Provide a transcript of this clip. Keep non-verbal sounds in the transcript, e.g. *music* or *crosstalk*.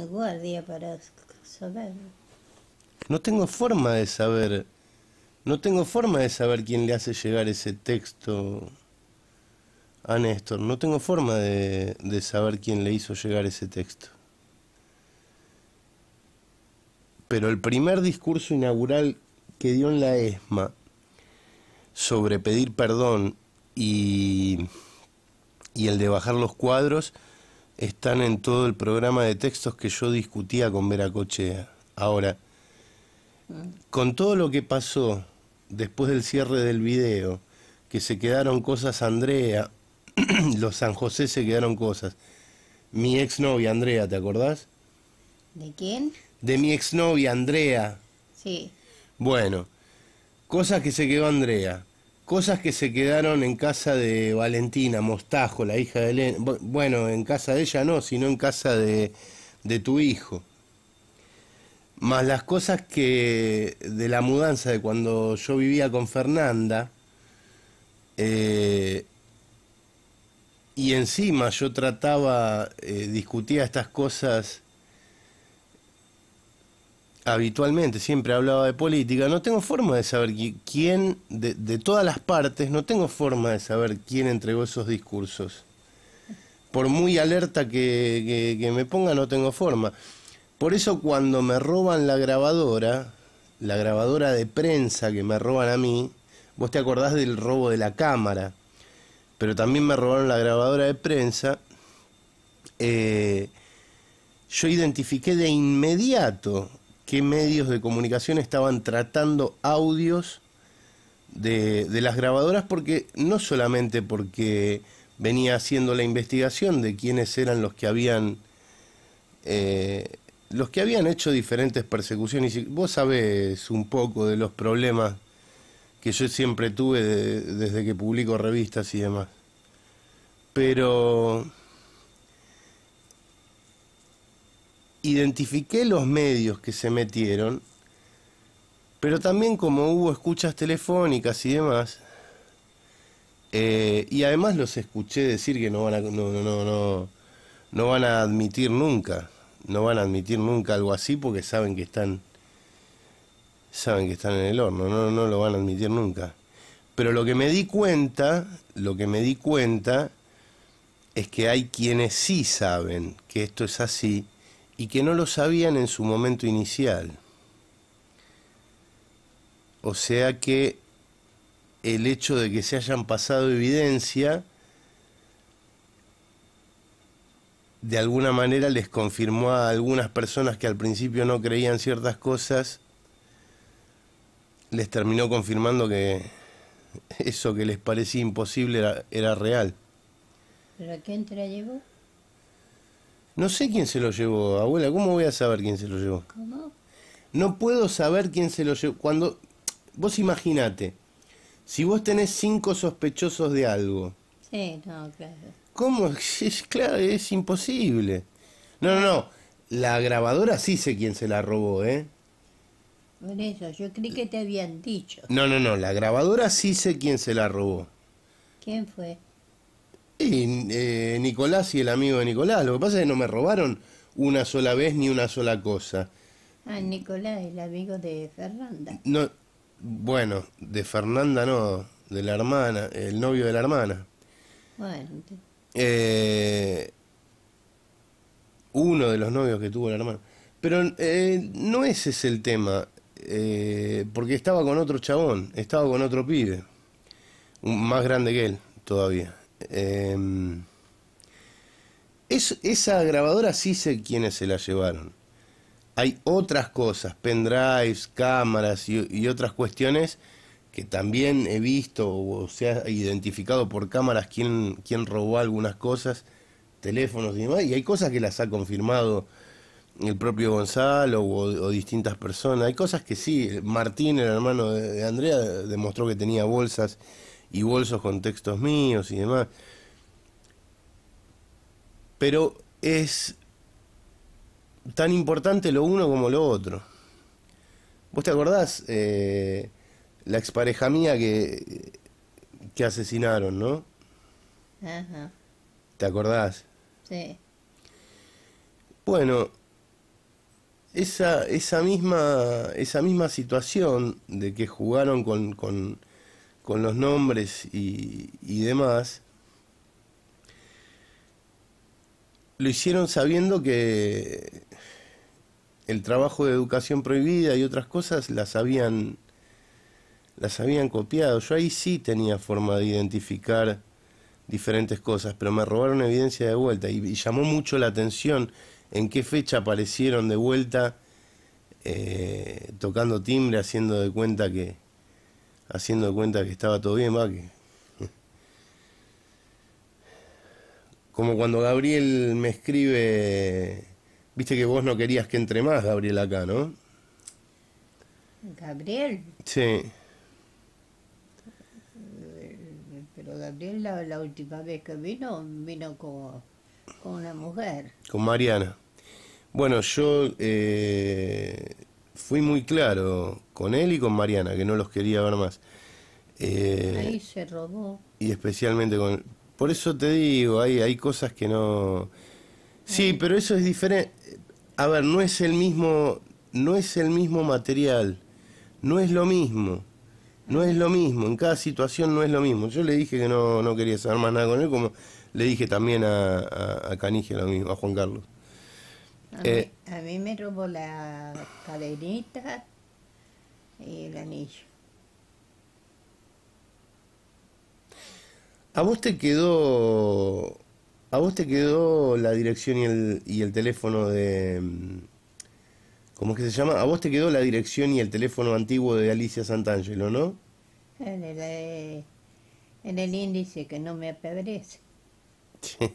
guardia para saber. No tengo forma de saber, no tengo forma de saber quién le hace llegar ese texto a Néstor, no tengo forma de, de saber quién le hizo llegar ese texto. Pero el primer discurso inaugural que dio en la ESMA sobre pedir perdón y, y el de bajar los cuadros, están en todo el programa de textos que yo discutía con Veracochea. Ahora, con todo lo que pasó después del cierre del video, que se quedaron cosas Andrea, *clears throat* los San José se quedaron cosas. Mi exnovia Andrea, ¿te acordás? ¿De quién? De mi exnovia Andrea. Sí. Bueno, cosas que se quedó Andrea cosas que se quedaron en casa de Valentina Mostajo, la hija de Elena. Bueno, en casa de ella no, sino en casa de, de tu hijo. Más las cosas que de la mudanza de cuando yo vivía con Fernanda. Eh, y encima yo trataba, eh, discutía estas cosas habitualmente siempre hablaba de política, no tengo forma de saber quién, de, todas las partes, no tengo forma de saber quién entregó esos discursos. Por muy alerta que, me ponga, no tengo forma. Por eso cuando me roban la grabadora, la grabadora de prensa que me roban a mí, vos te acordás del robo de la cámara, pero también me robaron la grabadora de prensa, eh, yo identifiqué de inmediato qué medios de comunicación estaban tratando audios de, las grabadoras, porque no solamente porque venía haciendo la investigación de quiénes eran los que habían eh, los que habían hecho diferentes persecuciones. Y vos sabés un poco de los problemas que yo siempre tuve desde que publico revistas y demás. Pero identifiqué los medios que se metieron, pero también como hubo escuchas telefónicas y demás, eh, y además los escuché decir que no van a, no, no, no van a admitir nunca, no van a admitir nunca algo así porque saben que están saben que están en el horno, no, no lo van a admitir nunca. Pero lo que me di cuenta, lo que me di cuenta es que hay quienes sí saben que esto es así y que no lo sabían en su momento inicial. O sea que el hecho de que se hayan pasado evidencia de alguna manera les confirmó a algunas personas que al principio no creían ciertas cosas, les terminó confirmando que eso que les parecía imposible era, real. ¿Pero a qué llevó? No sé quién se lo llevó, abuela. ¿Cómo voy a saber quién se lo llevó? ¿Cómo? No puedo saber quién se lo llevó. Cuando vos imaginate, si vos tenés cinco sospechosos de algo. Sí, no, claro. ¿Cómo? *laughs* Es, claro, es imposible. No, no, no. La grabadora sí sé quién se la robó, ¿eh? Por eso, yo creí que te habían dicho. No, no, no. La grabadora sí sé quién se la robó. ¿Quién fue? Sí, eh, Nicolás y el amigo de Nicolás. Lo que pasa es que no me robaron una sola vez ni una sola cosa. Ah, Nicolás, el amigo de Fernanda. No, bueno, de Fernanda no, de la hermana, el novio de la hermana. Bueno. Eh, uno de los novios que tuvo la hermana. Pero eh, no ese es el tema, porque estaba con otro chabón, estaba con otro pibe, más grande que él todavía. Em, esa grabadora sí sé quiénes se la llevaron. Hay otras cosas, pendrives, cámaras y, otras cuestiones que también he visto o se ha identificado por cámaras quién, robó algunas cosas, teléfonos y demás, y hay cosas que las ha confirmado el propio Gonzalo o, distintas personas, hay cosas que sí, Martín, el hermano de Andrea, demostró que tenía bolsas y bolsos con textos míos y demás. Pero es tan importante lo uno como lo otro. ¿Vos te acordás eh, la expareja mía que, que asesinaron, no? Ajá. ¿Te acordás? Sí. Bueno, esa, esa, misma, esa misma situación de que jugaron con con los nombres y, demás, lo hicieron sabiendo que el trabajo de educación prohibida y otras cosas las habían las habían copiado. Yo ahí sí tenía forma de identificar diferentes cosas, pero me robaron evidencia de vuelta y, llamó mucho la atención en qué fecha aparecieron de vuelta eh, tocando timbre, haciendo de cuenta que, haciendo cuenta que estaba todo bien, va, que... Como cuando Gabriel me escribe, viste que vos no querías que entre más Gabriel acá, ¿no? Gabriel. Sí. Pero Gabriel la, última vez que vino, vino con, con una mujer. Con Mariana. Bueno, yo eh, fui muy claro con él y con Mariana, que no los quería ver más. Eh, ahí se robó. Y especialmente con... Por eso te digo, hay, hay cosas que no... Sí, pero eso es diferente. A ver, no es el mismo, no es el mismo material, no es lo mismo, no es lo mismo, en cada situación no es lo mismo. Yo le dije que no, quería saber más nada con él, como le dije también a, a, a lo mismo, a Juan Carlos. Eh, a, mí, me robó la cadenita y el anillo. ¿A vos te quedó, a vos te quedó la dirección y el, y el teléfono de... Mm, ¿Cómo es que se llama? A vos te quedó la dirección y el teléfono antiguo de Alicia Santangelo, ¿no? En el, eh, índice que no me Sí.